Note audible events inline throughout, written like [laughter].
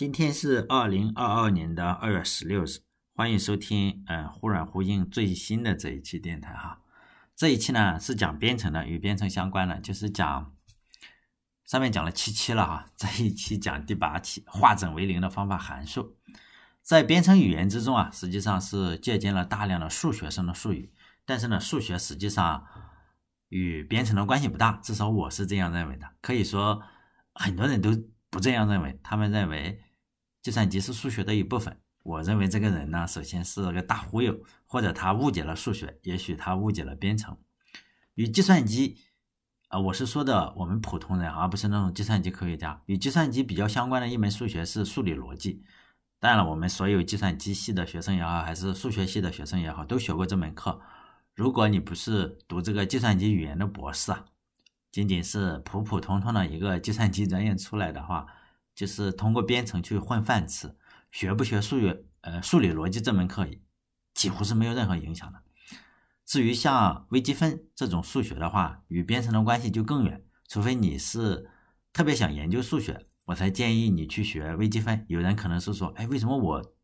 今天是二零二二年的二月十六日，欢迎收听嗯忽软忽硬最新的这一期电台哈。这一期呢是讲编程的，与编程相关的，就是讲上面讲了七期了哈，在一期讲第八期，化整为零的方法函数。在编程语言之中啊，实际上是借鉴了大量的数学上的术语，但是呢，数学实际上与编程的关系不大，至少我是这样认为的。可以说很多人都不这样认为，他们认为。计算机是数学的一部分。我认为这个人呢，首先是个大忽悠，或者他误解了数学，也许他误解了编程。与计算机啊，我是说的我们普通人，而不是那种计算机科学家。与计算机比较相关的一门数学是数理逻辑。当然了，我们所有计算机系的学生也好，还是数学系的学生也好，都学过这门课。如果你不是读这个计算机语言的博士啊，仅仅是普普通通的一个计算机专业出来的话。就是通过编程去混饭吃，学不学数学，呃，数理逻辑这门课，几乎是没有任何影响的。至于像微积分这种数学的话，与编程的关系就更远，除非你是特别想研究数学，我才建议你去学微积分。有人可能是说，哎，为什么我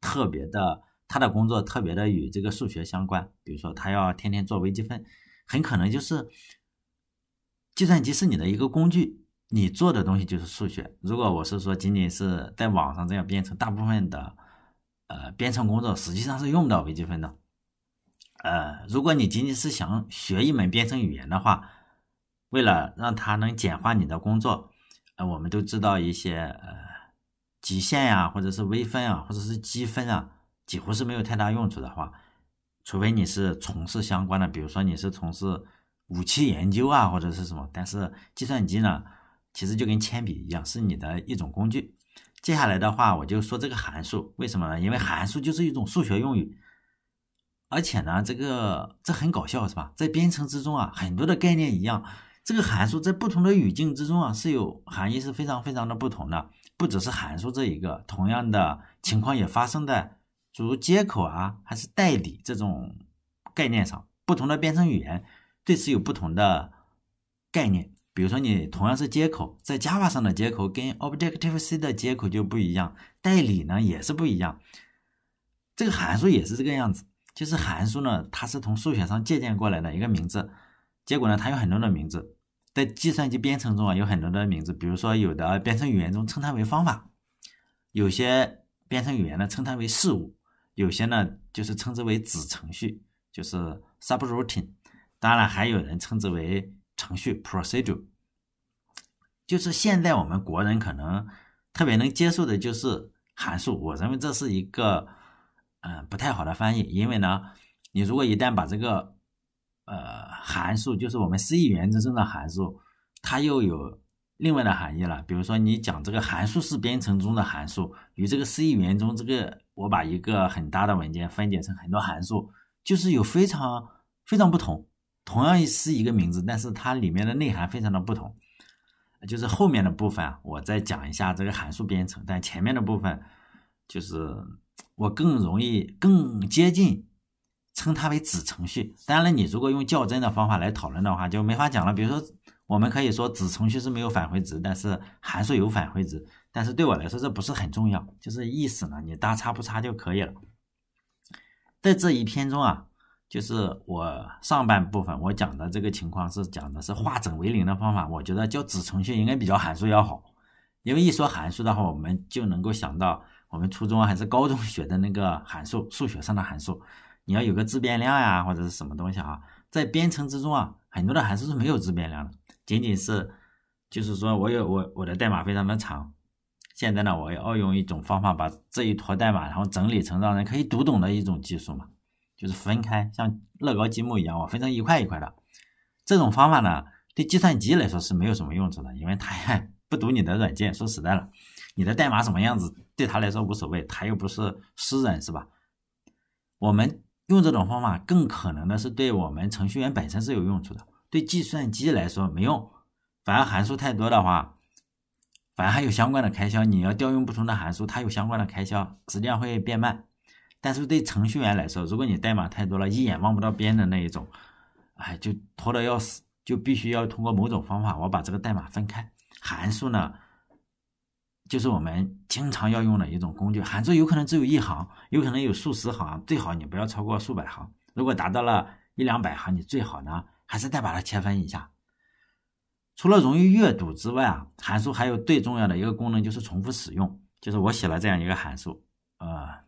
特别的，他的工作特别的与这个数学相关？比如说他要天天做微积分，很可能就是计算机是你的一个工具。你做的东西就是数学。如果我是说，仅仅是在网上这样编程，大部分的呃编程工作实际上是用不到微积分的。呃，如果你仅仅是想学一门编程语言的话，为了让它能简化你的工作，呃，我们都知道一些呃极限呀，或者是微分啊，或者是积分啊，几乎是没有太大用处的话，除非你是从事相关的，比如说你是从事武器研究啊，或者是什么。但是计算机呢？其实就跟铅笔一样，是你的一种工具。接下来的话，我就说这个函数，为什么呢？因为函数就是一种数学用语，而且呢，这个这很搞笑是吧？在编程之中啊，很多的概念一样，这个函数在不同的语境之中啊是有含义是非常非常的不同的。不只是函数这一个，同样的情况也发生在诸如接口啊，还是代理这种概念上，不同的编程语言对此有不同的概念。比如说，你同样是接口，在 Java 上的接口跟 Objective C 的接口就不一样，代理呢也是不一样，这个函数也是这个样子。就是函数呢，它是从数学上借鉴过来的一个名字，结果呢，它有很多的名字，在计算机编程中啊有很多的名字，比如说有的编程语言中称它为方法，有些编程语言呢称它为事物，有些呢就是称之为子程序，就是 subroutine，当然还有人称之为。程序 procedure，就是现在我们国人可能特别能接受的就是函数。我认为这是一个嗯不太好的翻译，因为呢，你如果一旦把这个呃函数，就是我们 C 语言之中的函数，它又有另外的含义了。比如说你讲这个函数式编程中的函数与这个 C 语言中这个我把一个很大的文件分解成很多函数，就是有非常非常不同。同样是一个名字，但是它里面的内涵非常的不同。就是后面的部分，我再讲一下这个函数编程，但前面的部分，就是我更容易、更接近称它为子程序。当然，你如果用较真的方法来讨论的话，就没法讲了。比如说，我们可以说子程序是没有返回值，但是函数有返回值。但是对我来说，这不是很重要，就是意思呢，你大差不差就可以了。在这一篇中啊。就是我上半部分我讲的这个情况是讲的是化整为零的方法，我觉得叫子程序应该比较函数要好，因为一说函数的话，我们就能够想到我们初中还是高中学的那个函数，数学上的函数，你要有个自变量呀或者是什么东西啊，在编程之中啊，很多的函数是没有自变量的，仅仅是就是说我有我我的代码非常的长，现在呢我要用一种方法把这一坨代码然后整理成让人可以读懂的一种技术嘛。就是分开，像乐高积木一样，我分成一块一块的。这种方法呢，对计算机来说是没有什么用处的，因为它不读你的软件。说实在了，你的代码什么样子，对它来说无所谓，它又不是私人，是吧？我们用这种方法更可能的是对我们程序员本身是有用处的，对计算机来说没用。反而函数太多的话，反而还有相关的开销，你要调用不同的函数，它有相关的开销，质量会变慢。但是对程序员来说，如果你代码太多了一眼望不到边的那一种，哎，就拖得要死，就必须要通过某种方法，我把这个代码分开。函数呢，就是我们经常要用的一种工具。函数有可能只有一行，有可能有数十行，最好你不要超过数百行。如果达到了一两百行，你最好呢，还是再把它切分一下。除了容易阅读之外啊，函数还有最重要的一个功能就是重复使用。就是我写了这样一个函数，呃。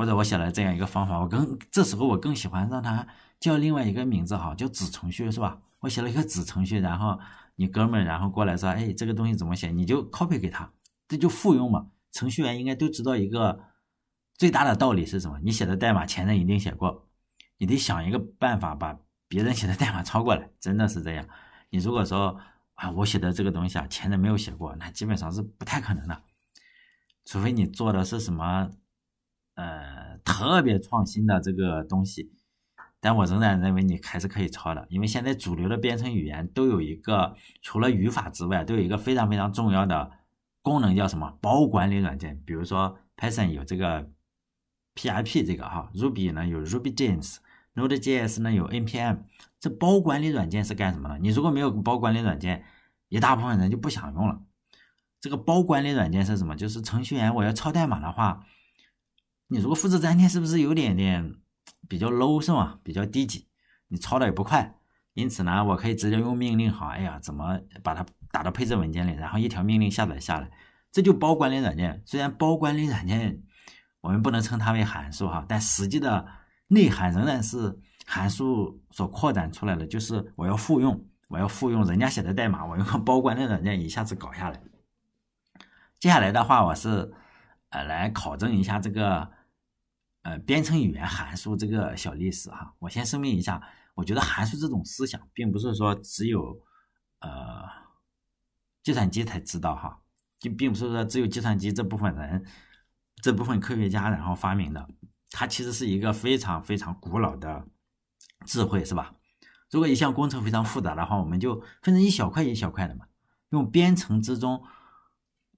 或者我写了这样一个方法，我更这时候我更喜欢让他叫另外一个名字，哈，叫子程序是吧？我写了一个子程序，然后你哥们儿然后过来说，哎，这个东西怎么写？你就 copy 给他，这就复用嘛。程序员应该都知道一个最大的道理是什么？你写的代码前任一定写过，你得想一个办法把别人写的代码抄过来，真的是这样。你如果说啊，我写的这个东西啊，前任没有写过，那基本上是不太可能的，除非你做的是什么。呃，特别创新的这个东西，但我仍然认为你还是可以抄的，因为现在主流的编程语言都有一个，除了语法之外，都有一个非常非常重要的功能，叫什么包管理软件。比如说 Python 有这个 pip 这个哈，Ruby 呢有 Ruby Gems，Node.js 呢有 NPM。这包管理软件是干什么的？你如果没有包管理软件，一大部分人就不想用了。这个包管理软件是什么？就是程序员我要抄代码的话。你如果复制粘贴是不是有点点比较 low 是吗？比较低级，你抄的也不快。因此呢，我可以直接用命令行，哎呀，怎么把它打到配置文件里？然后一条命令下载下来，这就包管理软件。虽然包管理软件我们不能称它为函数哈，但实际的内涵仍然是函数所扩展出来的，就是我要复用，我要复用人家写的代码，我用包管理软件一下子搞下来。接下来的话，我是呃来考证一下这个。呃，编程语言函数这个小历史哈，我先声明一下，我觉得函数这种思想，并不是说只有呃计算机才知道哈，就并不是说只有计算机这部分人，这部分科学家然后发明的，它其实是一个非常非常古老的智慧是吧？如果一项工程非常复杂的话，我们就分成一小块一小块的嘛，用编程之中。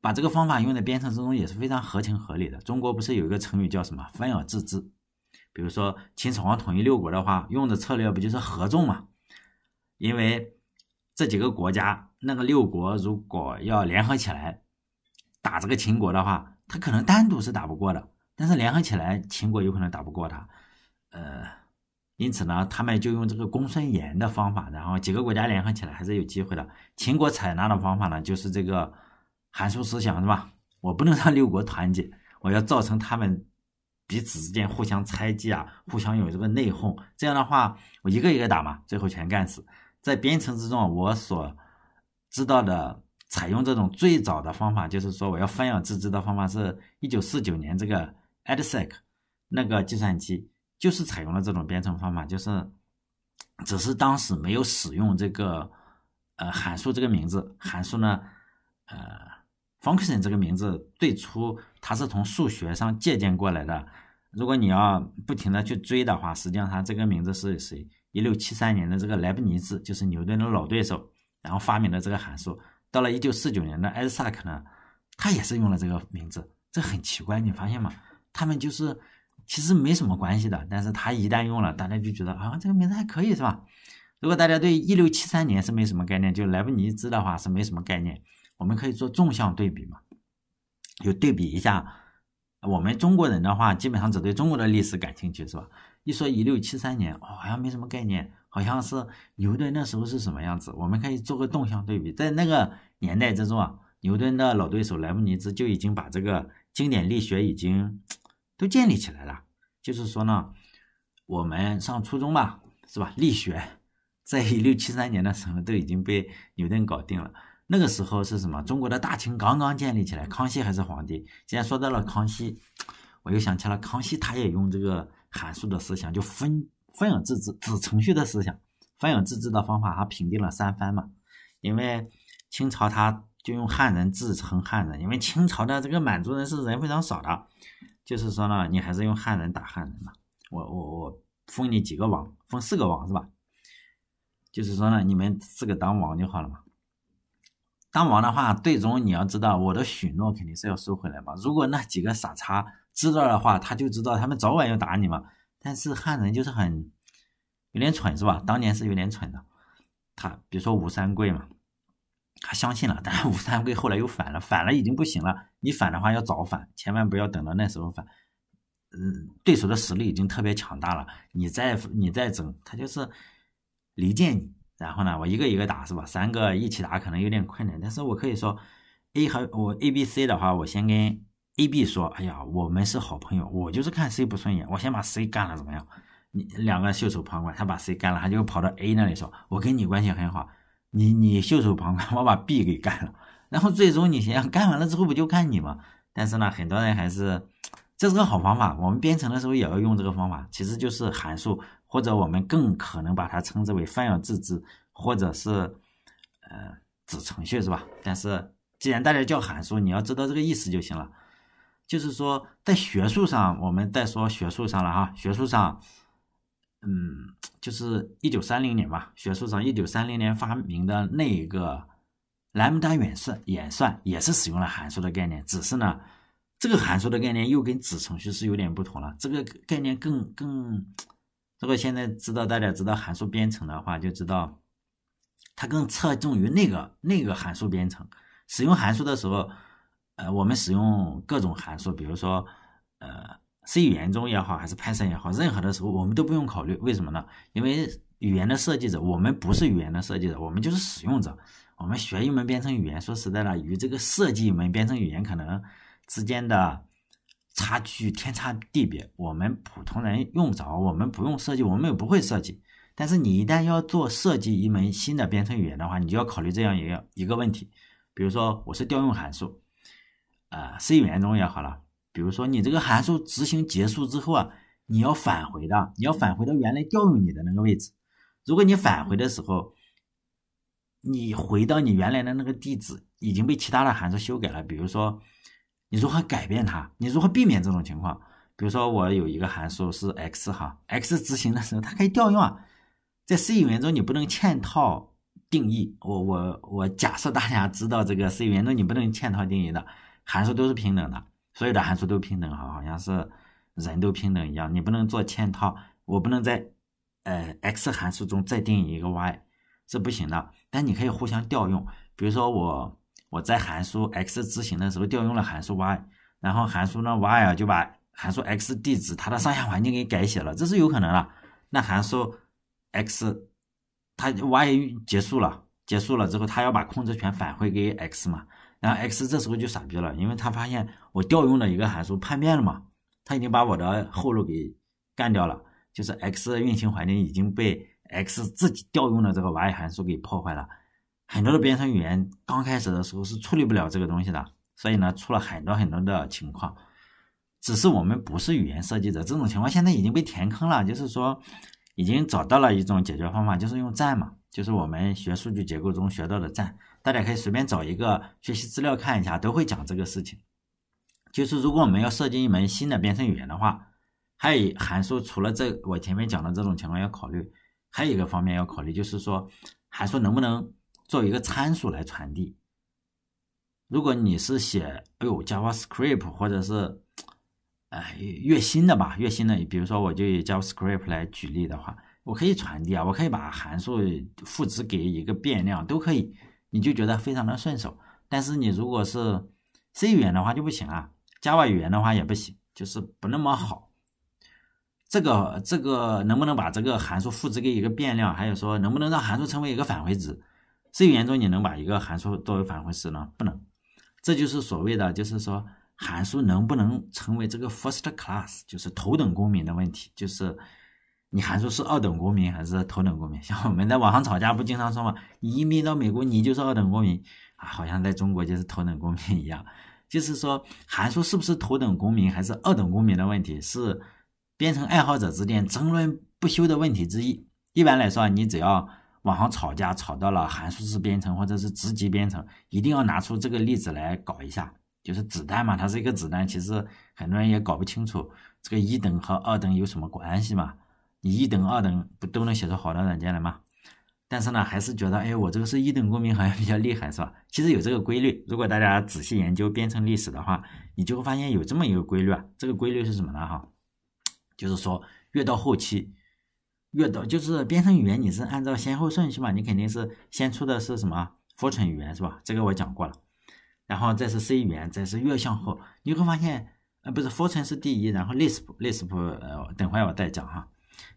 把这个方法用在编程之中也是非常合情合理的。中国不是有一个成语叫什么“分而治之”？比如说秦始皇统一六国的话，用的策略不就是合纵嘛？因为这几个国家，那个六国如果要联合起来打这个秦国的话，他可能单独是打不过的。但是联合起来，秦国有可能打不过他。呃，因此呢，他们就用这个公孙衍的方法，然后几个国家联合起来还是有机会的。秦国采纳的方法呢，就是这个。函数思想是吧？我不能让六国团结，我要造成他们彼此之间互相猜忌啊，互相有这个内讧。这样的话，我一个一个打嘛，最后全干死。在编程之中，我所知道的采用这种最早的方法，就是说我要分而治之的方法，是一九四九年这个 e d s e c 那个计算机就是采用了这种编程方法，就是只是当时没有使用这个呃函数这个名字。函数呢，呃。function 这个名字最初它是从数学上借鉴过来的。如果你要不停的去追的话，实际上它这个名字是谁？一六七三年的这个莱布尼兹，就是牛顿的老对手，然后发明了这个函数。到了一九四九年的艾萨克呢，他也是用了这个名字，这很奇怪，你发现吗？他们就是其实没什么关系的，但是他一旦用了，大家就觉得啊这个名字还可以是吧？如果大家对一六七三年是没什么概念，就莱布尼兹的话是没什么概念。我们可以做纵向对比嘛，就对比一下，我们中国人的话，基本上只对中国的历史感兴趣，是吧？一说一六七三年，好像没什么概念，好像是牛顿那时候是什么样子？我们可以做个纵向对比，在那个年代之中啊，牛顿的老对手莱布尼兹就已经把这个经典力学已经都建立起来了。就是说呢，我们上初中吧，是吧？力学在一六七三年的时候都已经被牛顿搞定了。那个时候是什么？中国的大清刚刚建立起来，康熙还是皇帝。既然说到了康熙，我又想起了康熙，他也用这个函数的思想，就分分而自之，子程序的思想，分而自之的方法，他平定了三藩嘛。因为清朝他就用汉人自成汉人，因为清朝的这个满族人是人非常少的，就是说呢，你还是用汉人打汉人嘛。我我我封你几个王，封四个王是吧？就是说呢，你们四个当王就好了嘛。当王的话，最终你要知道，我的许诺肯定是要收回来嘛。如果那几个傻叉知道的话，他就知道他们早晚要打你嘛。但是汉人就是很有点蠢，是吧？当年是有点蠢的。他比如说吴三桂嘛，他相信了，但是吴三桂后来又反了，反了已经不行了。你反的话要早反，千万不要等到那时候反。嗯，对手的实力已经特别强大了，你再你再整，他就是离间你。然后呢，我一个一个打是吧？三个一起打可能有点困难，但是我可以说，A 和我 A B C 的话，我先跟 A B 说，哎呀，我们是好朋友，我就是看谁不顺眼，我先把谁干了怎么样？你两个袖手旁观，他把谁干了，他就跑到 A 那里说，我跟你关系很好，你你袖手旁观，[laughs] 我把 B 给干了，然后最终你想想干完了之后不就干你吗？但是呢，很多人还是，这是个好方法，我们编程的时候也要用这个方法，其实就是函数。或者我们更可能把它称之为泛而自治，或者是呃子程序，是吧？但是既然大家叫函数，你要知道这个意思就行了。就是说，在学术上，我们再说学术上了哈，学术上，嗯，就是一九三零年吧。学术上，一九三零年发明的那个兰姆达演算，演算也是使用了函数的概念，只是呢，这个函数的概念又跟子程序是有点不同了，这个概念更更。如果现在知道大家知道函数编程的话，就知道它更侧重于那个那个函数编程。使用函数的时候，呃，我们使用各种函数，比如说呃，C 语言中也好，还是 Python 也好，任何的时候我们都不用考虑为什么呢？因为语言的设计者，我们不是语言的设计者，我们就是使用者。我们学一门编程语言，说实在的，与这个设计一门编程语言可能之间的。差距天差地别。我们普通人用不着，我们不用设计，我们也不会设计。但是你一旦要做设计一门新的编程语言的话，你就要考虑这样一个一个问题。比如说，我是调用函数，啊，C 语言中也好了。比如说，你这个函数执行结束之后啊，你要返回的，你要返回到原来调用你的那个位置。如果你返回的时候，你回到你原来的那个地址已经被其他的函数修改了，比如说。你如何改变它？你如何避免这种情况？比如说，我有一个函数是 x 哈，x 执行的时候它可以调用啊。在 C 语言中，你不能嵌套定义。我我我假设大家知道这个 C 语言中你不能嵌套定义的函数都是平等的，所有的函数都平等哈，好像是人都平等一样。你不能做嵌套，我不能在呃 x 函数中再定义一个 y，是不行的。但你可以互相调用，比如说我。我在函数 x 执行的时候调用了函数 y，然后函数呢 y 啊就把函数 x 地址它的上下环境给改写了，这是有可能的。那函数 x 它 y 结束了，结束了之后它要把控制权返回给 x 嘛？然后 x 这时候就傻逼了，因为他发现我调用了一个函数叛变了嘛，他已经把我的后路给干掉了，就是 x 运行环境已经被 x 自己调用的这个 y 函数给破坏了。很多的编程语言刚开始的时候是处理不了这个东西的，所以呢出了很多很多的情况。只是我们不是语言设计者，这种情况现在已经被填坑了，就是说已经找到了一种解决方法，就是用站嘛，就是我们学数据结构中学到的站。大家可以随便找一个学习资料看一下，都会讲这个事情。就是如果我们要设计一门新的编程语言的话，还有函数除了这我前面讲的这种情况要考虑，还有一个方面要考虑，就是说函数能不能。作为一个参数来传递。如果你是写，哎呦，JavaScript 或者是，哎，月薪的吧，月薪的，比如说我就以 JavaScript 来举例的话，我可以传递啊，我可以把函数赋值给一个变量，都可以，你就觉得非常的顺手。但是你如果是 C 语言的话就不行啊，Java 语言的话也不行，就是不那么好。这个这个能不能把这个函数赋值给一个变量，还有说能不能让函数成为一个返回值？最严重，你能把一个函数作为返回值呢？不能，这就是所谓的，就是说函数能不能成为这个 first class，就是头等公民的问题，就是你函数是二等公民还是头等公民？像我们在网上吵架不经常说吗？移民到美国，你就是二等公民啊，好像在中国就是头等公民一样。就是说函数是不是头等公民还是二等公民的问题，是编程爱好者之间争论不休的问题之一。一般来说，你只要。网上吵架吵到了函数式编程或者是直级编程，一定要拿出这个例子来搞一下，就是子弹嘛，它是一个子弹。其实很多人也搞不清楚这个一等和二等有什么关系嘛。你一等二等不都能写出好的软件来吗？但是呢，还是觉得，哎，我这个是一等公民好像比较厉害，是吧？其实有这个规律，如果大家仔细研究编程历史的话，你就会发现有这么一个规律啊。这个规律是什么呢？哈，就是说越到后期。越到就是编程语言，你是按照先后顺序嘛？你肯定是先出的是什么？f o r t n e 语言是吧？这个我讲过了。然后这是 C 语言，这是越向后，你会发现，呃，不是 f o r t fortune 是第一，然后 List List 呃，等会我再讲哈。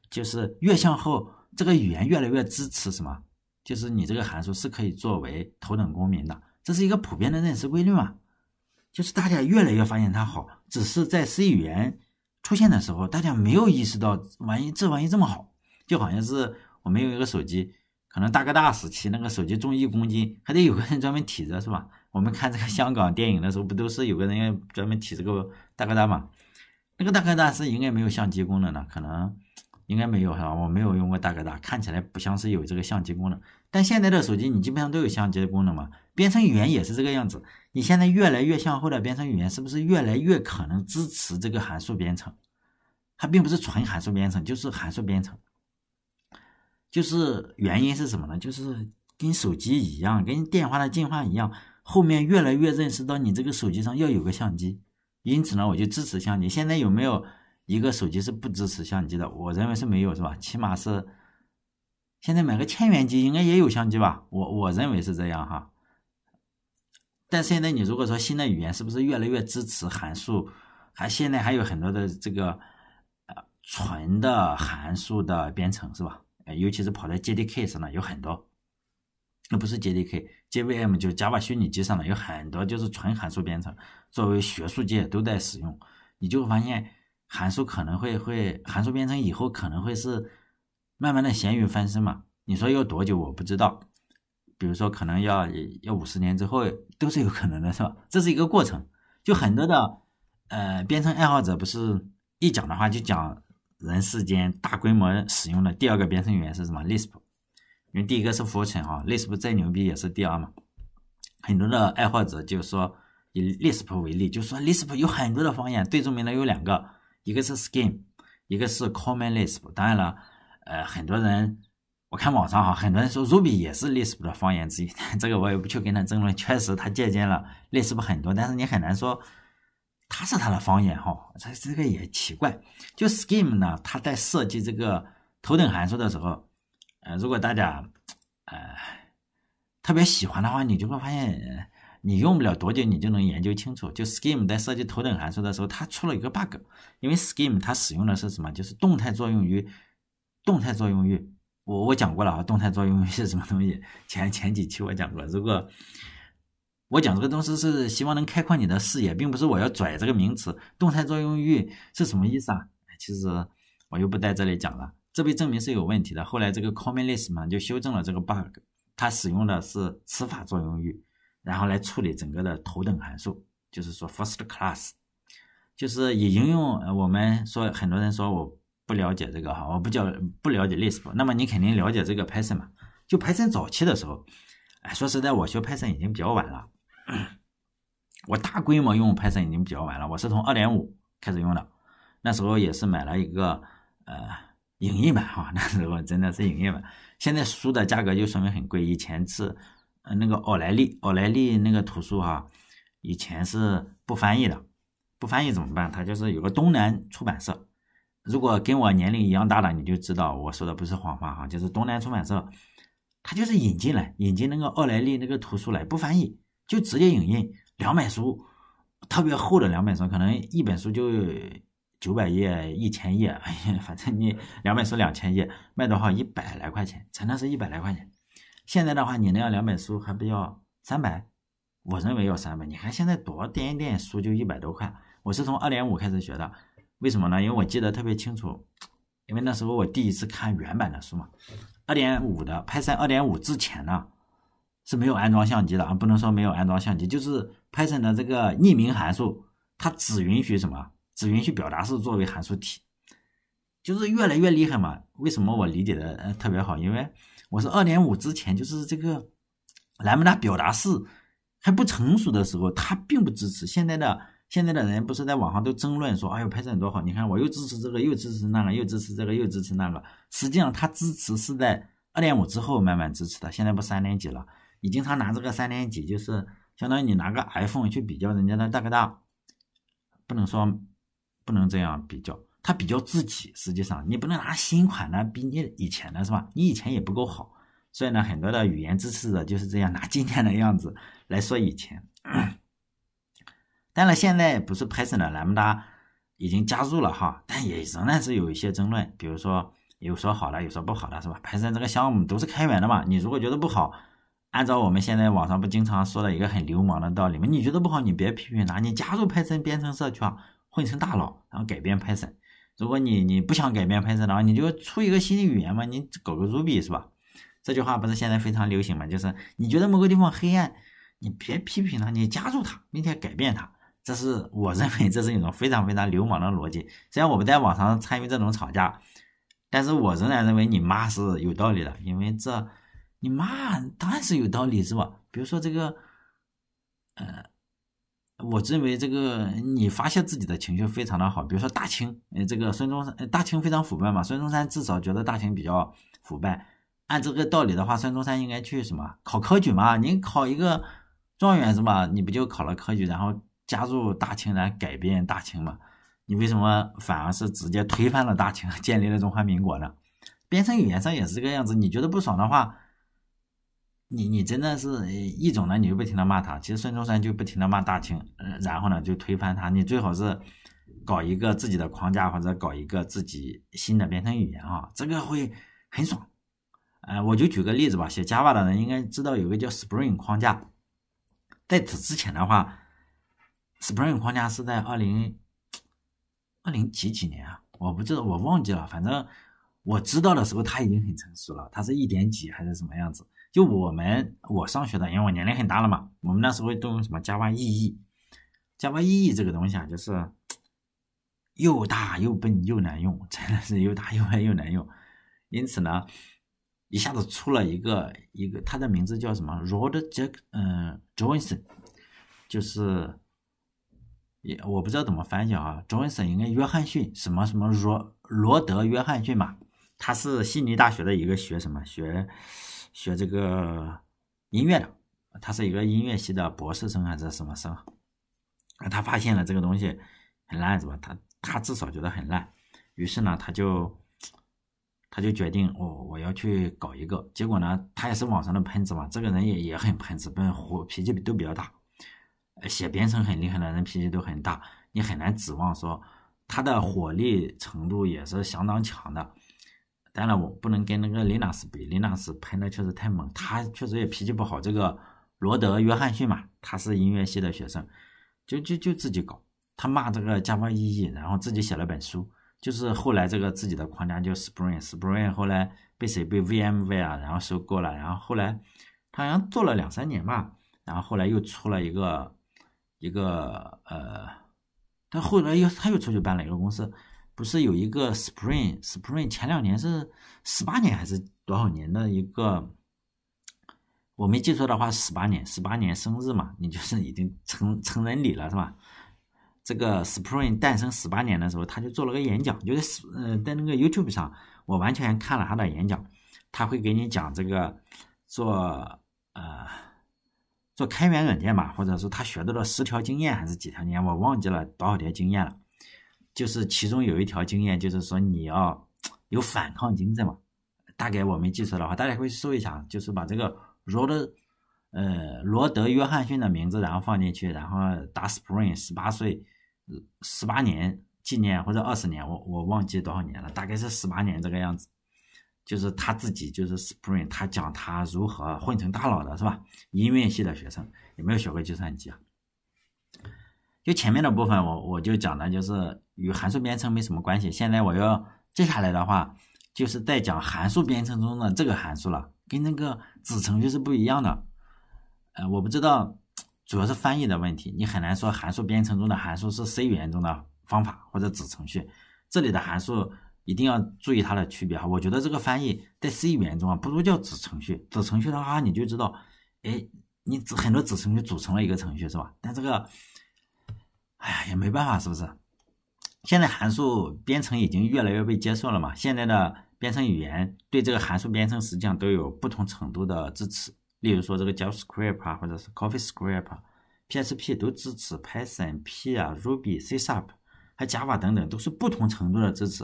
就是越向后，这个语言越来越支持什么？就是你这个函数是可以作为头等公民的，这是一个普遍的认识规律嘛？就是大家越来越发现它好，只是在 C 语言出现的时候，大家没有意识到玩意这玩意这么好。就好像是我们用一个手机，可能大哥大时期那个手机重一公斤，还得有个人专门提着，是吧？我们看这个香港电影的时候，不都是有个人专门提这个大哥大嘛？那个大哥大是应该没有相机功能的，可能应该没有，哈，我没有用过大哥大，看起来不像是有这个相机功能。但现在的手机你基本上都有相机的功能嘛？编程语言也是这个样子，你现在越来越向后的编程语言是不是越来越可能支持这个函数编程？它并不是纯函数编程，就是函数编程。就是原因是什么呢？就是跟手机一样，跟电话的进化一样，后面越来越认识到你这个手机上要有个相机，因此呢，我就支持相机。现在有没有一个手机是不支持相机的？我认为是没有，是吧？起码是现在买个千元机应该也有相机吧？我我认为是这样哈。但现在你如果说新的语言是不是越来越支持函数？还现在还有很多的这个呃纯的函数的编程是吧？尤其是跑在 JDK 上呢，有很多，那不是 JDK，JVM 就是 Java 虚拟机上的有很多，就是纯函数编程，作为学术界都在使用，你就会发现函数可能会会，函数编程以后可能会是慢慢的咸鱼翻身嘛，你说要多久我不知道，比如说可能要要五十年之后都是有可能的，是吧？这是一个过程，就很多的呃编程爱好者不是一讲的话就讲。人世间大规模使用的第二个编程语言是什么？Lisp，因为第一个是服务 r 哈，Lisp 再牛逼也是第二嘛。很多的爱好者就是说以 Lisp 为例，就说 Lisp 有很多的方言，最著名的有两个，一个是 Scheme，一个是 Common Lisp。当然了，呃，很多人我看网上哈，很多人说 Ruby 也是 Lisp 的方言之一，这个我也不去跟他争论。确实，他借鉴了 Lisp 很多，但是你很难说。它是它的方言哈，这这个也奇怪。就 Scheme 呢，它在设计这个头等函数的时候，呃，如果大家呃特别喜欢的话，你就会发现，你用不了多久，你就能研究清楚。就 Scheme 在设计头等函数的时候，它出了一个 bug，因为 Scheme 它使用的是什么？就是动态作用于动态作用域，我我讲过了啊，动态作用域是什么东西？前前几期我讲过，如果。我讲这个东西是希望能开阔你的视野，并不是我要拽这个名词。动态作用域是什么意思啊？其实我又不在这里讲了。这被证明是有问题的。后来这个 Common l i s t 嘛，就修正了这个 bug，它使用的是词法作用域，然后来处理整个的头等函数，就是说 first class。就是以应用，我们说很多人说我不了解这个哈，我不叫不了解 l i s t 那么你肯定了解这个 Python。嘛？就 Python 早期的时候，哎，说实在，我学 Python 已经比较晚了。[clears throat] 我大规模用 Python 已经比较晚了，我是从二点五开始用的，那时候也是买了一个呃影印版哈，[laughs] 那时候真的是影印版。现在书的价格就说明很贵，以前是那个奥莱利奥莱利那个图书哈，以前是不翻译的，不翻译怎么办？他就是有个东南出版社，如果跟我年龄一样大的，你就知道我说的不是谎话哈，就是东南出版社，他就是引进来，引进那个奥莱利那个图书来不翻译。就直接影印两本书，特别厚的两本书，可能一本书就九百页、一千页，哎呀，反正你两本书两千页，卖多少？一百来块钱，才能是一百来块钱。现在的话，你那样两本书还不要三百？我认为要三百。你看现在多，点点书就一百多块。我是从二点五开始学的，为什么呢？因为我记得特别清楚，因为那时候我第一次看原版的书嘛，二点五的，拍三二点五之前呢。是没有安装相机的啊，不能说没有安装相机，就是 Python 的这个匿名函数，它只允许什么？只允许表达式作为函数体，就是越来越厉害嘛。为什么我理解的呃特别好？因为我是二点五之前，就是这个兰姆达表达式还不成熟的时候，它并不支持。现在的现在的人不是在网上都争论说，哎呦 Python 多好，你看我又支持这个，又支持那个，又支持这个，又支持那个。实际上，它支持是在二点五之后慢慢支持的，现在不三点几了。你经常拿这个三点几，就是相当于你拿个 iPhone 去比较人家的大哥大，不能说不能这样比较，他比较自己。实际上，你不能拿新款的比你以前的是吧？你以前也不够好，所以呢，很多的语言支持者就是这样拿今天的样子来说以前。但是现在不是 Python 的 Lambda 已经加入了哈，但也仍然是有一些争论，比如说有说好的，有说不好的是吧？Python 这个项目都是开源的嘛，你如果觉得不好。按照我们现在网上不经常说的一个很流氓的道理吗？你觉得不好，你别批评他，你加入 Python 编程社区，混成大佬，然后改变 Python。如果你你不想改变 Python 的话，你就出一个新的语言嘛，你搞个 Ruby 是吧？这句话不是现在非常流行吗？就是你觉得某个地方黑暗，你别批评他，你加入他，并且改变他。这是我认为这是一种非常非常流氓的逻辑。虽然我不在网上参与这种吵架，但是我仍然认为你妈是有道理的，因为这。你骂当然是有道理是吧？比如说这个，呃，我认为这个你发泄自己的情绪非常的好。比如说大清，呃，这个孙中山，大清非常腐败嘛，孙中山至少觉得大清比较腐败。按这个道理的话，孙中山应该去什么考科举嘛？你考一个状元是吧？你不就考了科举，然后加入大清，来改变大清嘛？你为什么反而是直接推翻了大清，[laughs] 建立了中华民国呢？编程语言上也是这个样子，你觉得不爽的话。你你真的是一种呢，你就不停的骂他。其实孙中山就不停的骂大清，然后呢就推翻他。你最好是搞一个自己的框架，或者搞一个自己新的编程语言啊，这个会很爽。呃，我就举个例子吧，写 Java 的人应该知道有个叫 Spring 框架。在此之前的话，Spring 框架是在二零二零几几年啊？我不知道，我忘记了，反正我知道的时候他已经很成熟了，它是一点几还是什么样子？就我们我上学的，因为我年龄很大了嘛，我们那时候都用什么 Java EE，Java EE 这个东西啊，就是又大又笨又难用，[laughs] 真的是又大又笨又难用。因此呢，一下子出了一个一个，他的名字叫什么？Rod Jack，嗯，Johnson，就是也我不知道怎么翻译啊，Johnson 应该约翰逊什么什么罗罗德约翰逊吧，他是悉尼大学的一个学什么学。学这个音乐的，他是一个音乐系的博士生还是什么生？他发现了这个东西很烂，是吧？他他至少觉得很烂，于是呢，他就他就决定哦，我要去搞一个。结果呢，他也是网上的喷子嘛，这个人也也很喷子，本火脾气都比较大。写编程很厉害的人脾气都很大，你很难指望说他的火力程度也是相当强的。当然，我不能跟那个林纳斯比。林纳斯喷的确实太猛，他确实也脾气不好。这个罗德·约翰逊嘛，他是音乐系的学生，就就就自己搞。他骂这个 Java 意义，然后自己写了本书，就是后来这个自己的框架叫 Spring。Spring 后来被谁被 VMware 啊，然后收购了。然后后来他好像做了两三年吧，然后后来又出了一个一个呃，他后来又他又出去办了一个公司。不是有一个 Spring？Spring 前两年是十八年还是多少年的一个？我没记错的话，十八年，十八年生日嘛，你就是已经成成人礼了，是吧？这个 Spring 诞生十八年的时候，他就做了个演讲，就是呃，在那个 YouTube 上，我完全看了他的演讲，他会给你讲这个做呃做开源软件吧，或者说他学到了十条经验还是几条经验，我忘记了多少条经验了。就是其中有一条经验，就是说你要有反抗精神嘛。大概我没记错的话，大家可以搜一下，就是把这个罗德，呃，罗德·约翰逊的名字，然后放进去，然后打 Spring 十八岁，十八年，纪念或者二十年，我我忘记多少年了，大概是十八年这个样子。就是他自己，就是 Spring，他讲他如何混成大佬的，是吧？音乐系的学生有没有学过计算机啊？就前面的部分，我我就讲的，就是与函数编程没什么关系。现在我要接下来的话，就是在讲函数编程中的这个函数了，跟那个子程序是不一样的。呃，我不知道，主要是翻译的问题，你很难说函数编程中的函数是 C 语言中的方法或者子程序。这里的函数一定要注意它的区别哈。我觉得这个翻译在 C 语言中啊，不如叫子程序。子程序的话，你就知道，哎，你子很多子程序组成了一个程序，是吧？但这个。哎呀，也没办法，是不是？现在函数编程已经越来越被接受了嘛？现在的编程语言对这个函数编程实际上都有不同程度的支持。例如说这个 JavaScript 啊，或者是 CoffeeScript、PHP 都支持 Python、P 啊、Ruby、C++、还 Java 等等，都是不同程度的支持。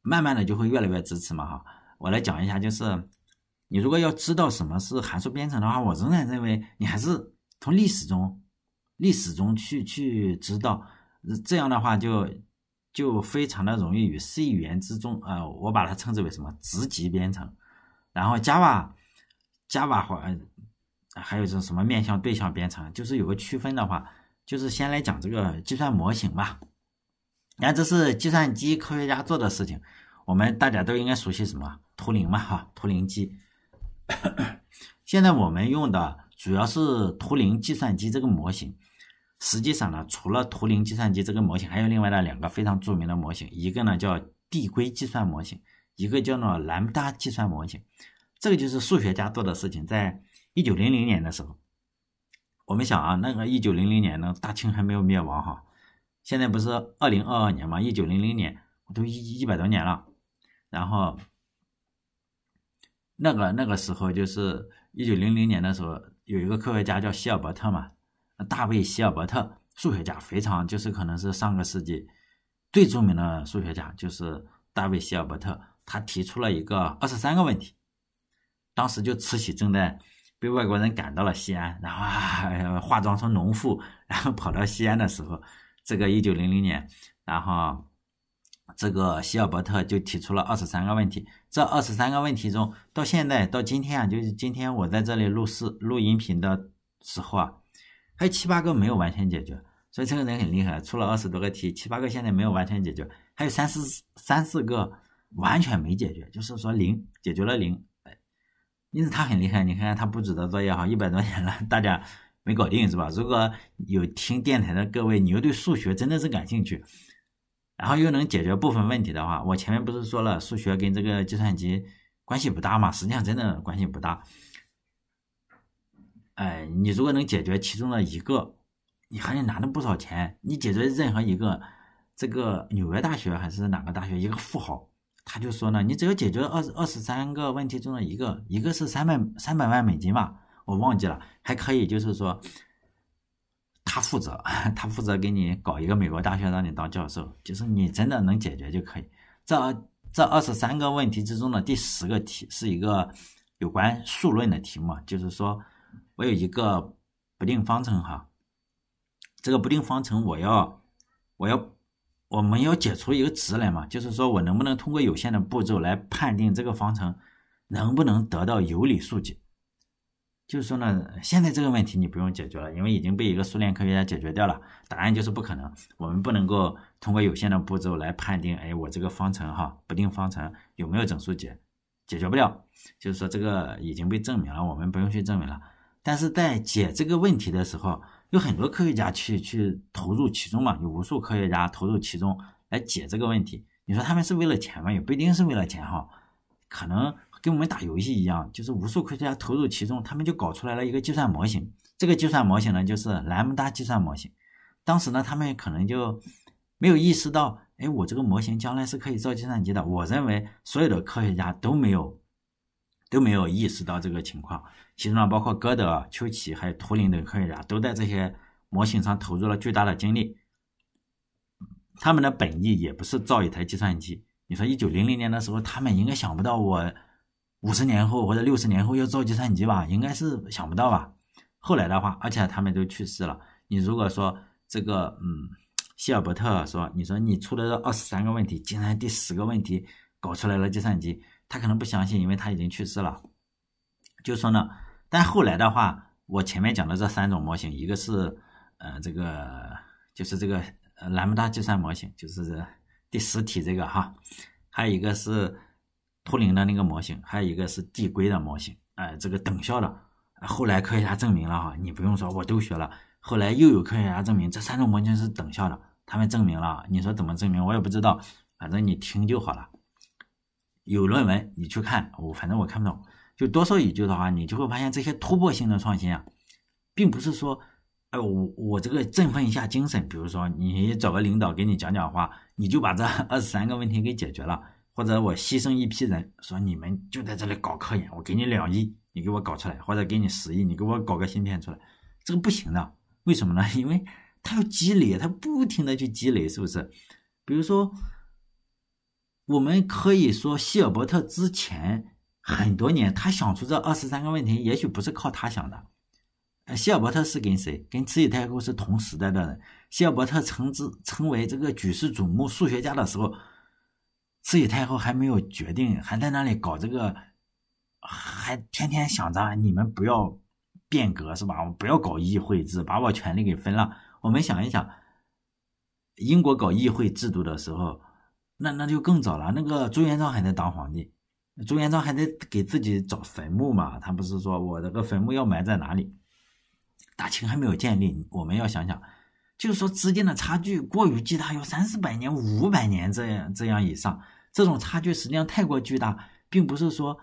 慢慢的就会越来越支持嘛哈。我来讲一下，就是你如果要知道什么是函数编程的话，我仍然认为你还是从历史中。历史中去去知道，这样的话就就非常的容易与 C 语言之中啊，我把它称之为什么？直级编程，然后 Java Java 或还有就是什么面向对象编程，就是有个区分的话，就是先来讲这个计算模型吧。你看这是计算机科学家做的事情，我们大家都应该熟悉什么？图灵嘛哈，图灵机。[coughs] 现在我们用的主要是图灵计算机这个模型。实际上呢，除了图灵计算机这个模型，还有另外的两个非常著名的模型，一个呢叫递归计算模型，一个叫做兰姆达计算模型。这个就是数学家做的事情。在一九零零年的时候，我们想啊，那个一九零零年呢，大清还没有灭亡哈。现在不是二零二二年吗？一九零零年，我都一一百多年了。然后，那个那个时候就是一九零零年的时候，有一个科学家叫希尔伯特嘛。大卫希尔伯特，数学家，非常就是可能是上个世纪最著名的数学家，就是大卫希尔伯特。他提出了一个二十三个问题。当时就慈禧正在被外国人赶到了西安，然后啊、化妆成农妇，然后跑到西安的时候，这个一九零零年，然后这个希尔伯特就提出了二十三个问题。这二十三个问题中，到现在到今天啊，就是今天我在这里录视录音频的时候啊。还有七八个没有完全解决，所以这个人很厉害，出了二十多个题，七八个现在没有完全解决，还有三四三四个完全没解决，就是说零解决了零，哎，因为他很厉害，你看他布置的作业哈，一百多年了，大家没搞定是吧？如果有听电台的各位，你又对数学真的是感兴趣，然后又能解决部分问题的话，我前面不是说了数学跟这个计算机关系不大嘛，实际上真的关系不大。哎，你如果能解决其中的一个，你还能拿那不少钱。你解决任何一个，这个纽约大学还是哪个大学？一个富豪他就说呢，你只要解决二二十三个问题中的一个，一个是三百三百万美金吧，我忘记了，还可以，就是说他负责，[laughs] 他负责给你搞一个美国大学，让你当教授，就是你真的能解决就可以。这这二十三个问题之中的第十个题是一个有关数论的题目，就是说。我有一个不定方程哈，这个不定方程，我要我要我们要解出一个值来嘛，就是说我能不能通过有限的步骤来判定这个方程能不能得到有理数解？就是说呢，现在这个问题你不用解决了，因为已经被一个苏联科学家解决掉了，答案就是不可能，我们不能够通过有限的步骤来判定，哎，我这个方程哈不定方程有没有整数解？解决不了，就是说这个已经被证明了，我们不用去证明了。但是在解这个问题的时候，有很多科学家去去投入其中嘛，有无数科学家投入其中来解这个问题。你说他们是为了钱吗？也不一定是为了钱哈，可能跟我们打游戏一样，就是无数科学家投入其中，他们就搞出来了一个计算模型。这个计算模型呢，就是兰姆达计算模型。当时呢，他们可能就没有意识到，哎，我这个模型将来是可以造计算机的。我认为所有的科学家都没有。都没有意识到这个情况，其中呢，包括歌德、丘奇、还有图灵等科学家，都在这些模型上投入了巨大的精力。他们的本意也不是造一台计算机。你说一九零零年的时候，他们应该想不到我五十年后或者六十年后要造计算机吧？应该是想不到吧？后来的话，而且他们都去世了。你如果说这个，嗯，希尔伯特说，你说你出了这二十三个问题，竟然第十个问题搞出来了计算机。他可能不相信，因为他已经去世了。就说呢，但后来的话，我前面讲的这三种模型，一个是呃这个就是这个呃兰姆达计算模型，就是第十题这个哈，还有一个是图灵的那个模型，还有一个是递归的模型，呃这个等效的，后来科学家证明了哈，你不用说，我都学了。后来又有科学家证明这三种模型是等效的，他们证明了，你说怎么证明？我也不知道，反正你听就好了。有论文，你去看，我反正我看不懂。就多说一句的话，你就会发现这些突破性的创新啊，并不是说，哎，我我这个振奋一下精神，比如说你找个领导给你讲讲话，你就把这二十三个问题给解决了，或者我牺牲一批人，说你们就在这里搞科研，我给你两亿，你给我搞出来，或者给你十亿，你给我搞个芯片出来，这个不行的。为什么呢？[laughs] 因为它要积累，它不停的去积累，是不是？比如说。我们可以说，希尔伯特之前很多年，他想出这二十三个问题，也许不是靠他想的。呃，希尔伯特是跟谁？跟慈禧太后是同时代的人。希尔伯特成之成为这个举世瞩目数学家的时候，慈禧太后还没有决定，还在那里搞这个，还天天想着你们不要变革是吧？不要搞议会制，把我权力给分了。我们想一想，英国搞议会制度的时候。那那就更早了，那个朱元璋还在当皇帝，朱元璋还在给自己找坟墓嘛？他不是说我这个坟墓要埋在哪里？大清还没有建立，我们要想想，就是说之间的差距过于巨大，有三四百年、五百年这样这样以上，这种差距实际上太过巨大，并不是说，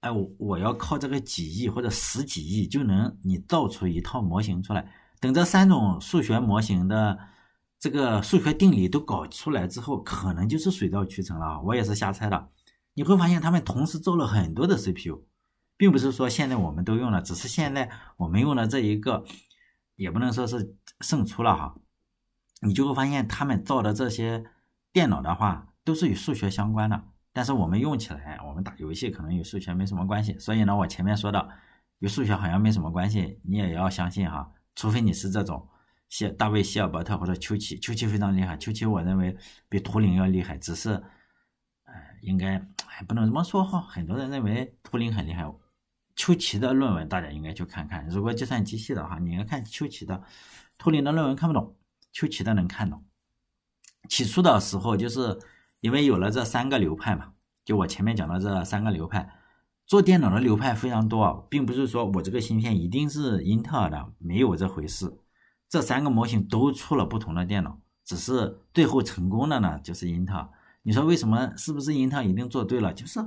哎，我要靠这个几亿或者十几亿就能你造出一套模型出来，等这三种数学模型的。这个数学定理都搞出来之后，可能就是水到渠成了我也是瞎猜的。你会发现，他们同时造了很多的 CPU，并不是说现在我们都用了，只是现在我们用的这一个也不能说是胜出了哈。你就会发现，他们造的这些电脑的话，都是与数学相关的。但是我们用起来，我们打游戏可能与数学没什么关系。所以呢，我前面说的与数学好像没什么关系，你也要相信哈，除非你是这种。谢大卫希尔伯特或者丘奇，丘奇非常厉害，丘奇我认为比图灵要厉害，只是呃应该还不能这么说哈。很多人认为图灵很厉害，丘奇的论文大家应该去看看。如果计算机系的话，你应该看丘奇的，图灵的论文看不懂，丘奇的能看懂。起初的时候，就是因为有了这三个流派嘛，就我前面讲的这三个流派，做电脑的流派非常多，并不是说我这个芯片一定是英特尔的，没有这回事。这三个模型都出了不同的电脑，只是最后成功的呢就是英特尔。你说为什么？是不是英特尔一定做对了？就是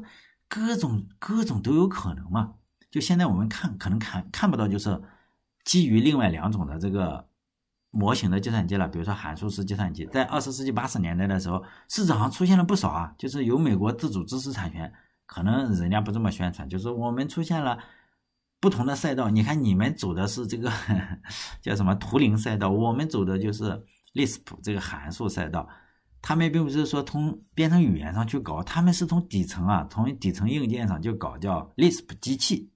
各种各种都有可能嘛。就现在我们看，可能看看不到，就是基于另外两种的这个模型的计算机了。比如说函数式计算机，在二十世纪八十年代的时候，市场上出现了不少啊，就是由美国自主知识产权，可能人家不这么宣传，就是我们出现了。不同的赛道，你看你们走的是这个 [laughs] 叫什么图灵赛道，我们走的就是 Lisp 这个函数赛道。他们并不是说从编程语言上去搞，他们是从底层啊，从底层硬件上就搞叫 Lisp 机器，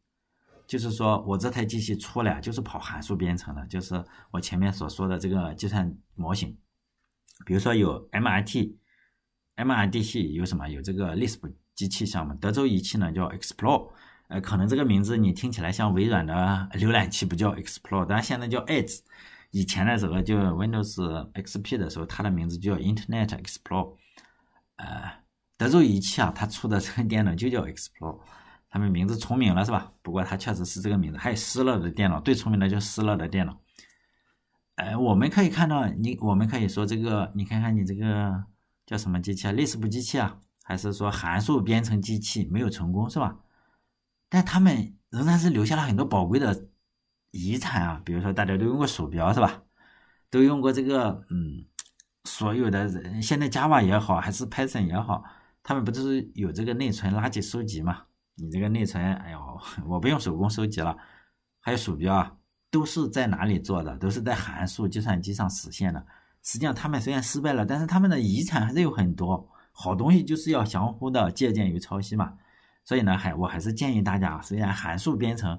就是说我这台机器出来就是跑函数编程的，就是我前面所说的这个计算模型。比如说有 MIT、m i d c 有什么有这个 Lisp 机器项目，德州仪器呢叫 Explore。呃，可能这个名字你听起来像微软的浏览器，不叫 e x p l o r e 但现在叫 Edge。以前的时候就 Windows XP 的时候，它的名字就叫 Internet Explorer。呃，德州仪器啊，它出的这个电脑就叫 Explorer，他们名字重名了是吧？不过它确实是这个名字。还有施乐的电脑，最出名的就施乐的电脑。呃，我们可以看到，你我们可以说这个，你看看你这个叫什么机器啊？类似步机器啊？还是说函数编程机器？没有成功是吧？但他们仍然是留下了很多宝贵的遗产啊，比如说大家都用过鼠标是吧？都用过这个嗯，所有的人现在 Java 也好，还是 Python 也好，他们不都是有这个内存垃圾收集嘛？你这个内存，哎呦，我不用手工收集了。还有鼠标啊，都是在哪里做的？都是在函数计算机上实现的。实际上，他们虽然失败了，但是他们的遗产还是有很多好东西，就是要相互的借鉴与抄袭嘛。所以呢，还我还是建议大家，虽然函数编程，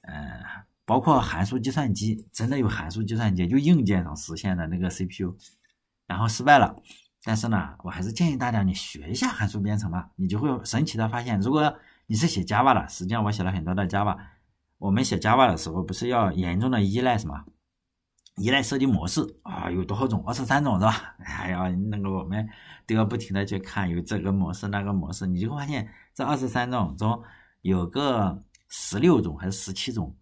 呃，包括函数计算机，真的有函数计算机，就硬件上实现的那个 CPU，然后失败了，但是呢，我还是建议大家你学一下函数编程吧，你就会神奇的发现，如果你是写 Java 的，实际上我写了很多的 Java，我们写 Java 的时候不是要严重的依赖什么？依赖设计模式啊，有多少种？二十三种是吧？[laughs] 哎呀，那个我们都要不停的去看，有这个模式，那个模式，你就会发现这二十三种中有个十六种还是十七种？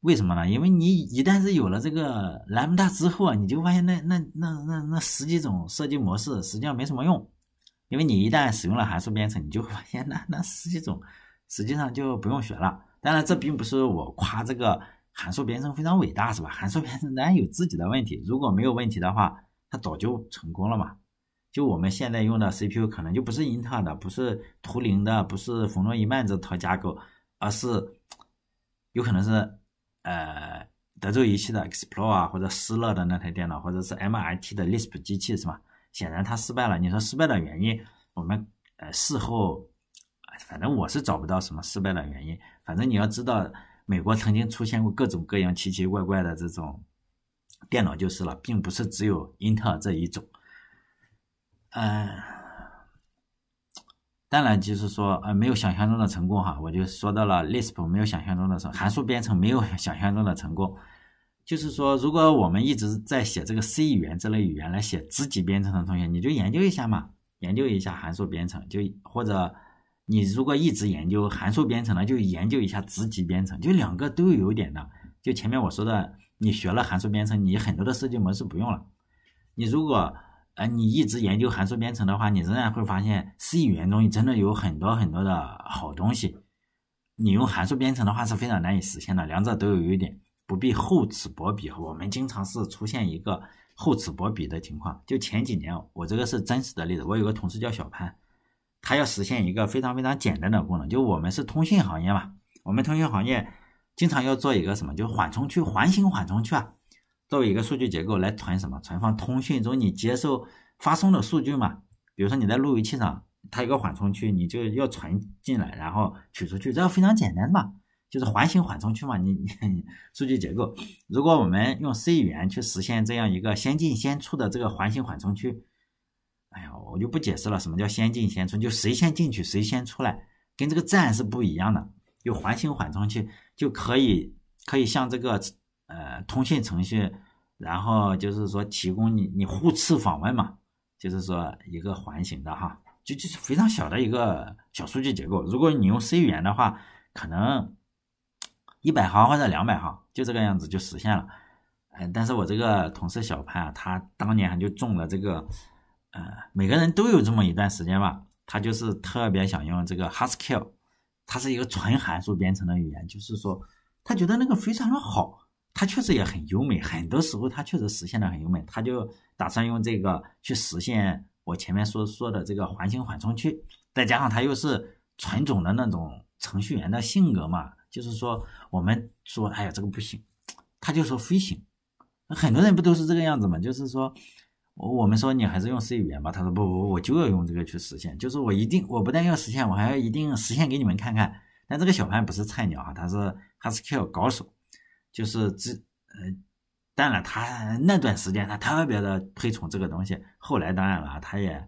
为什么呢？因为你一旦是有了这个 lambda 之后，啊，你就发现那那那那那十几种设计模式实际上没什么用，因为你一旦使用了函数编程，你就发现那那十几种实际上就不用学了。当然，这并不是我夸这个。函数编程非常伟大，是吧？函数编程当然有自己的问题，如果没有问题的话，它早就成功了嘛。就我们现在用的 CPU 可能就不是英特尔的，不是图灵的，不是冯诺依曼这套架构，而是有可能是呃德州仪器的 e x p l o r e 啊，或者施乐的那台电脑，或者是 MIT 的 Lisp 机器，是吧？显然它失败了。你说失败的原因，我们呃事后，反正我是找不到什么失败的原因。反正你要知道。美国曾经出现过各种各样奇奇怪怪的这种电脑就是了，并不是只有英特尔这一种。嗯，当然就是说，呃，没有想象中的成功哈，我就说到了 Lisp，没有想象中的成，函数编程没有 [laughs] 想象中的成功。就是说，如果我们一直在写这个 C 语言这类语言来写自己编程的同学，你就研究一下嘛，研究一下函数编程，就或者。你如果一直研究函数编程呢，就研究一下值级编程，就两个都有优点的。就前面我说的，你学了函数编程，你很多的设计模式不用了。你如果，呃，你一直研究函数编程的话，你仍然会发现 C 语言中真的有很多很多的好东西。你用函数编程的话是非常难以实现的，两者都有优点，不必厚此薄彼。我们经常是出现一个厚此薄彼的情况。就前几年，我这个是真实的例子，我有个同事叫小潘。它要实现一个非常非常简单的功能，就我们是通讯行业嘛，我们通讯行业经常要做一个什么，就是缓冲区环形缓冲区啊，作为一个数据结构来存什么，存放通讯中你接收发送的数据嘛。比如说你在路由器上，它一个缓冲区，你就要存进来，然后取出去，这非常简单嘛，就是环形缓冲区嘛，你你 [laughs] 数据结构。如果我们用 C 语言去实现这样一个先进先出的这个环形缓冲区。哎呀，我就不解释了。什么叫先进先出？就谁先进去谁先出来，跟这个站是不一样的。有环形缓冲器就可以，可以像这个呃通信程序，然后就是说提供你你互斥访问嘛，就是说一个环形的哈，就就是非常小的一个小数据结构。如果你用 C 语言的话，可能一百行或者两百行就这个样子就实现了。嗯，但是我这个同事小潘啊，他当年就中了这个。呃，每个人都有这么一段时间吧，他就是特别想用这个 Haskell，它是一个纯函数编程的语言，就是说他觉得那个非常的好，他确实也很优美，很多时候他确实实现的很优美，他就打算用这个去实现我前面说说的这个环形缓冲区，再加上他又是纯种的那种程序员的性格嘛，就是说我们说哎呀这个不行，他就说飞行，很多人不都是这个样子嘛，就是说。我们说你还是用 C 语言吧，他说不不不，我就要用这个去实现，就是我一定，我不但要实现，我还要一定实现给你们看看。但这个小潘不是菜鸟啊，他是 Haskell 高手，就是只呃，当然他那段时间他特别的推崇这个东西，后来当然了，他也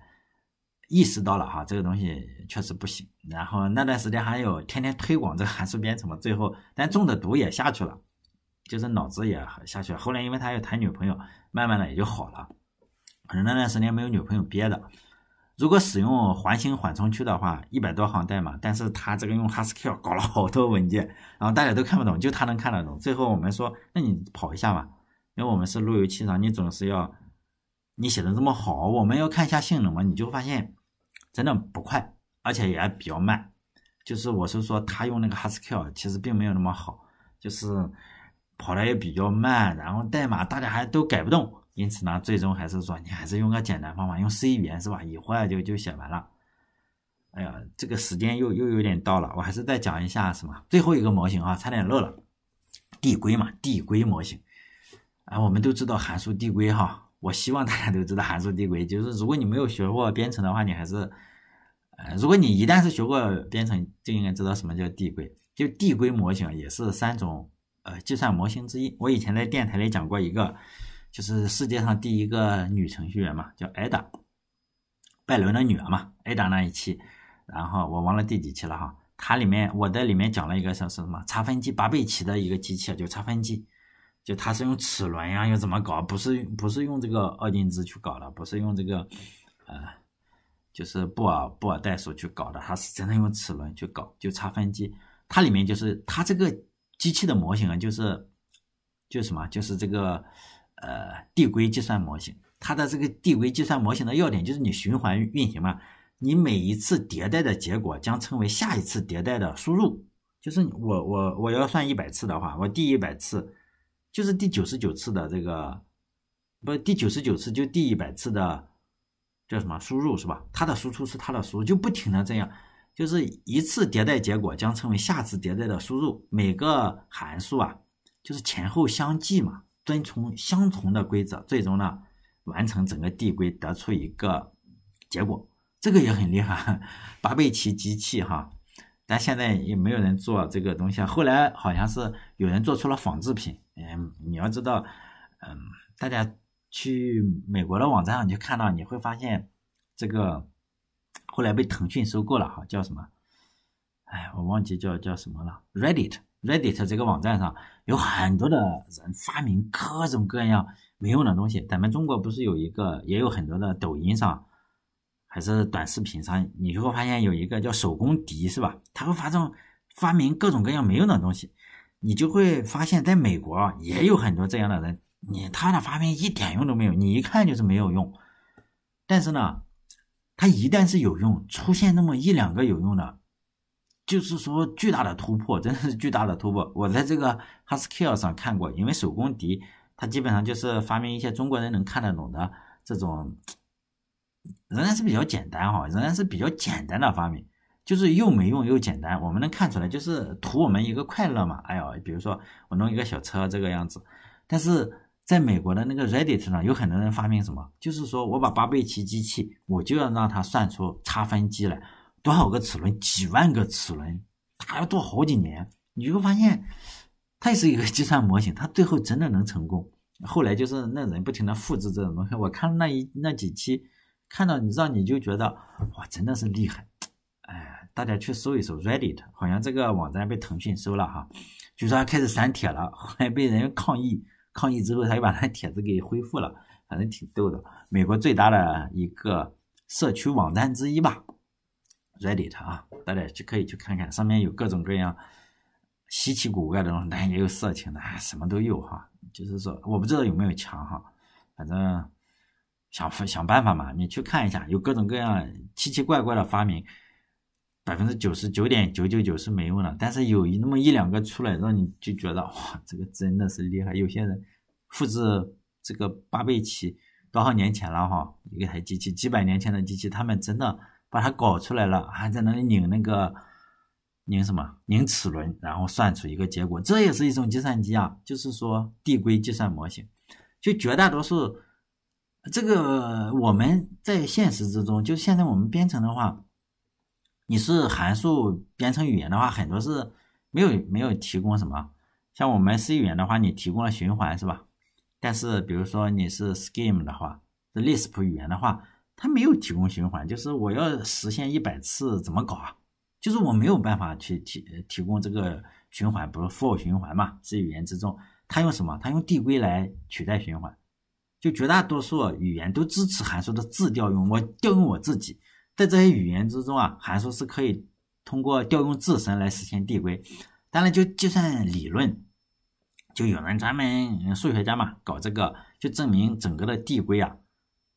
意识到了哈，这个东西确实不行。然后那段时间还有天天推广这个函数编程嘛，最后但中的毒也下去了，就是脑子也下去了。后来因为他要谈女朋友，慢慢的也就好了。正那段时间没有女朋友憋的。如果使用环形缓冲区的话，一百多行代码，但是他这个用 Haskell 搞了好多文件，然后大家都看不懂，就他能看得懂。最后我们说，那你跑一下吧，因为我们是路由器上，你总是要你写的这么好，我们要看一下性能嘛，你就发现真的不快，而且也比较慢。就是我是说，他用那个 Haskell 其实并没有那么好，就是跑的也比较慢，然后代码大家还都改不动。因此呢，最终还是说你还是用个简单方法，用 C 语言是吧？一会儿就就写完了。哎呀，这个时间又又有点到了，我还是再讲一下什么最后一个模型啊，差点漏了，递归嘛，递归模型。啊，我们都知道函数递归哈，我希望大家都知道函数递归。就是如果你没有学过编程的话，你还是，呃，如果你一旦是学过编程，就应该知道什么叫递归，就递归模型也是三种呃计算模型之一。我以前在电台里讲过一个。就是世界上第一个女程序员嘛，叫 Ada，拜伦的女儿嘛，Ada 那一期，然后我忘了第几期了哈。它里面我在里面讲了一个像是什么，差分机巴贝奇的一个机器，就差分机，就它是用齿轮呀，又怎么搞？不是不是用这个二进制去搞的，不是用这个呃，就是布尔布尔代数去搞的，它是真的用齿轮去搞。就差分机，它里面就是它这个机器的模型啊，就是就是什么，就是这个。呃，递归计算模型，它的这个递归计算模型的要点就是你循环运行嘛，你每一次迭代的结果将成为下一次迭代的输入。就是我我我要算一百次的话，我第一百次就是第九十九次的这个，不第九十九次就第一百次的叫什么输入是吧？它的输出是它的输入，就不停的这样，就是一次迭代结果将成为下次迭代的输入。每个函数啊，就是前后相继嘛。遵从相同的规则，最终呢完成整个递归，得出一个结果。这个也很厉害，巴贝奇机器哈，但现在也没有人做这个东西。后来好像是有人做出了仿制品。嗯，你要知道，嗯，大家去美国的网站上去看到，你会发现这个后来被腾讯收购了哈，叫什么？哎，我忘记叫叫什么了，Reddit。Reddit 这个网站上有很多的人发明各种各样没用的东西。咱们中国不是有一个，也有很多的抖音上还是短视频上，你就会发现有一个叫手工笛，是吧？他会发种发明各种各样没用的东西，你就会发现，在美国也有很多这样的人，你他的发明一点用都没有，你一看就是没有用。但是呢，他一旦是有用，出现那么一两个有用的。就是说，巨大的突破，真的是巨大的突破。我在这个 h a s k i l l 上看过，因为手工笛，它基本上就是发明一些中国人能看得懂的这种，仍然是比较简单哈，仍然是比较简单的发明，就是又没用又简单。我们能看出来，就是图我们一个快乐嘛。哎呦，比如说我弄一个小车这个样子，但是在美国的那个 Reddit 上有很多人发明什么，就是说我把巴贝奇机器，我就要让它算出差分机来。多少个齿轮？几万个齿轮，它要做好几年，你就发现它也是一个计算模型。它最后真的能成功。后来就是那人不停的复制这种东西。我看了那一那几期，看到你让你就觉得哇，真的是厉害！哎，大家去搜一搜 Reddit，好像这个网站被腾讯收了哈，据说开始删帖了。后来被人抗议，抗议之后他又把那帖子给恢复了，反正挺逗的。美国最大的一个社区网站之一吧。Reddit 啊，大家去可以去看看，上面有各种各样稀奇古怪的东西，当然也有色情的，什么都有哈。就是说，我不知道有没有墙哈，反正想想办法嘛。你去看一下，有各种各样奇奇怪怪的发明，百分之九十九点九九九是没用的，但是有那么一两个出来，让你就觉得哇，这个真的是厉害。有些人复制这个巴贝奇多少年前了哈，一台机器，几百年前的机器，他们真的。把它搞出来了，还在那里拧那个拧什么拧齿轮，然后算出一个结果，这也是一种计算机啊，就是说递归计算模型。就绝大多数这个我们在现实之中，就现在我们编程的话，你是函数编程语言的话，很多是没有没有提供什么，像我们 C 语言的话，你提供了循环是吧？但是比如说你是 Scheme 的话，是 Lisp 语言的话。它没有提供循环，就是我要实现一百次怎么搞啊？就是我没有办法去提提供这个循环，不是 for 循环嘛？是语言之中，它用什么？它用递归来取代循环。就绝大多数语言都支持函数的自调用，我调用我自己。在这些语言之中啊，函数是可以通过调用自身来实现递归。当然，就计算理论，就有人专门数学家嘛搞这个，就证明整个的递归啊。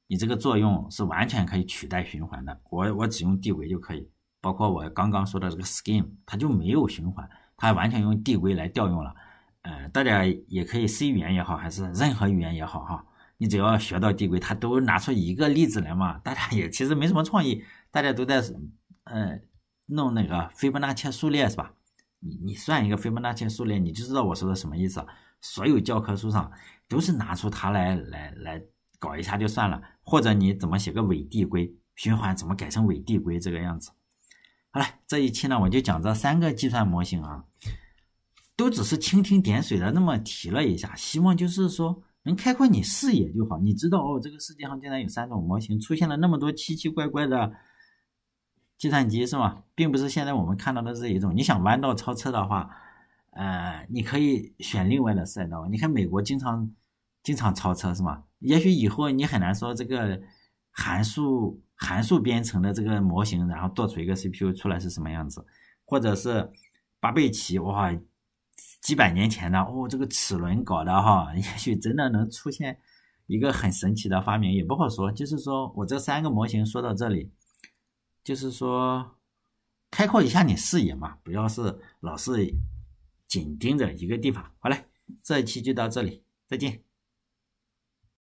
你这个作用是完全可以取代循环的，我我只用递归就可以，包括我刚刚说的这个 Scheme，它就没有循环，它完全用递归来调用了。呃，大家也可以 C 语言也好，还是任何语言也好哈，你只要学到递归，它都拿出一个例子来嘛。大家也其实没什么创意，大家都在呃弄那个斐波那契数列是吧？你你算一个斐波那契数列，你就知道我说的什么意思。所有教科书上都是拿出它来来来。搞一下就算了，或者你怎么写个伪递归循环，怎么改成伪递归这个样子？好了，这一期呢，我就讲这三个计算模型啊，都只是蜻蜓点水的那么提了一下，希望就是说能开阔你视野就好。你知道哦，这个世界上竟然有三种模型，出现了那么多奇奇怪怪的计算机是吗？并不是现在我们看到的这一种。你想弯道超车的话，呃，你可以选另外的赛道。你看美国经常。经常超车是吗？也许以后你很难说这个函数函数编程的这个模型，然后做出一个 CPU 出来是什么样子，或者是巴贝奇哇，几百年前的哦，这个齿轮搞的哈，[laughs] 也许真的能出现一个很神奇的发明，也不好说。就是说我这三个模型说到这里，就是说开阔一下你视野嘛，不要是老是紧盯着一个地方。好嘞，这一期就到这里，再见。